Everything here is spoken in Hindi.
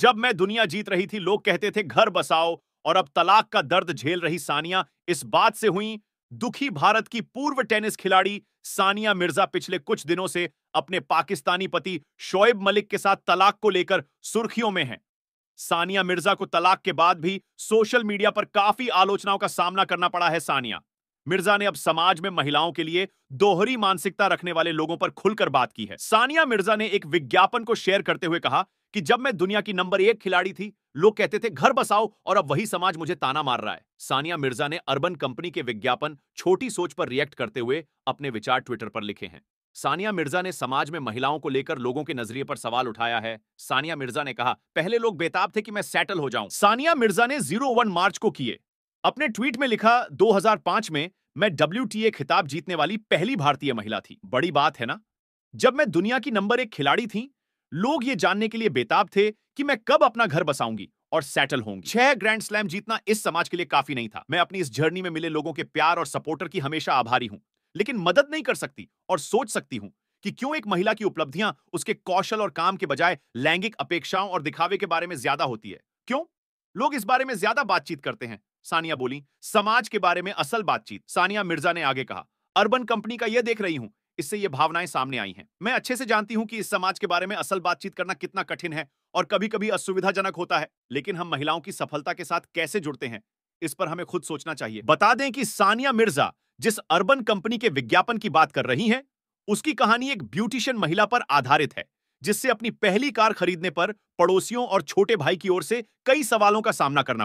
जब मैं दुनिया जीत रही थी लोग कहते थे घर बसाओ और अब तलाक का दर्द झेल रही सानिया इस बात से हुई दुखी भारत की पूर्व टेनिस खिलाड़ी सानिया मिर्जा पिछले कुछ दिनों से अपने पाकिस्तानी पति शोएब मलिक के साथ तलाक को लेकर सुर्खियों में हैं। सानिया मिर्जा को तलाक के बाद भी सोशल मीडिया पर काफी आलोचनाओं का सामना करना पड़ा है सानिया मिर्जा ने अब समाज में महिलाओं के लिए दोहरी मानसिकता रखने वाले लोगों पर खुलकर बात की है सानिया मिर्जा ने एक विज्ञापन को शेयर करते हुए कहा कि जब मैं दुनिया की नंबर एक खिलाड़ी थी लोग कहते थे घर बसाओ और अब वही समाज मुझे ताना मार रहा है सानिया मिर्जा ने अर्बन कंपनी के विज्ञापन छोटी सोच पर रिएक्ट करते हुए अपने विचार ट्विटर पर लिखे हैं सानिया मिर्जा ने समाज में महिलाओं को लेकर लोगों के नजरिए पर सवाल उठाया है सानिया मिर्जा ने कहा पहले लोग बेताब थे कि मैं सेटल हो जाऊं सानिया मिर्जा ने जीरो वन मार्च को किए अपने ट्वीट में लिखा 2005 में मैं डब्ल्यू खिताब जीतने वाली पहली भारतीय महिला थी बड़ी बात है ना जब मैं दुनिया की नंबर एक खिलाड़ी थी लोग ये जानने के लिए बेताब थे कि मैं कब अपना घर बसाऊंगी और सेटल होंगी छह ग्रैंड स्लैम जीतना इस समाज के लिए काफी नहीं था मैं अपनी इस जर्नी में मिले लोगों के प्यार और सपोर्टर की हमेशा आभारी हूं लेकिन मदद नहीं कर सकती और सोच सकती हूँ कि क्यों एक महिला की उपलब्धियां उसके कौशल और काम के बजाय लैंगिक अपेक्षाओं और दिखावे के बारे में ज्यादा होती है क्यों लोग इस बारे में ज्यादा बातचीत करते हैं सानिया बोली समाज के बारे में असल बातचीत सानिया मिर्जा ने आगे कहा अर्बन कंपनी का यह देख रही हूं इससे ये भावनाएं सामने आई हैं मैं अच्छे से जानती हूं कि इस समाज के बारे में असल बातचीत करना कितना कठिन है और कभी कभी असुविधाजनक होता है लेकिन हम महिलाओं की सफलता के साथ कैसे जुड़ते हैं इस पर हमें खुद सोचना चाहिए बता दें कि सानिया मिर्जा जिस अर्बन कंपनी के विज्ञापन की बात कर रही है उसकी कहानी एक ब्यूटिशियन महिला पर आधारित है जिससे अपनी पहली कार खरीदने पर पड़ोसियों और छोटे भाई की ओर से कई सवालों का सामना करना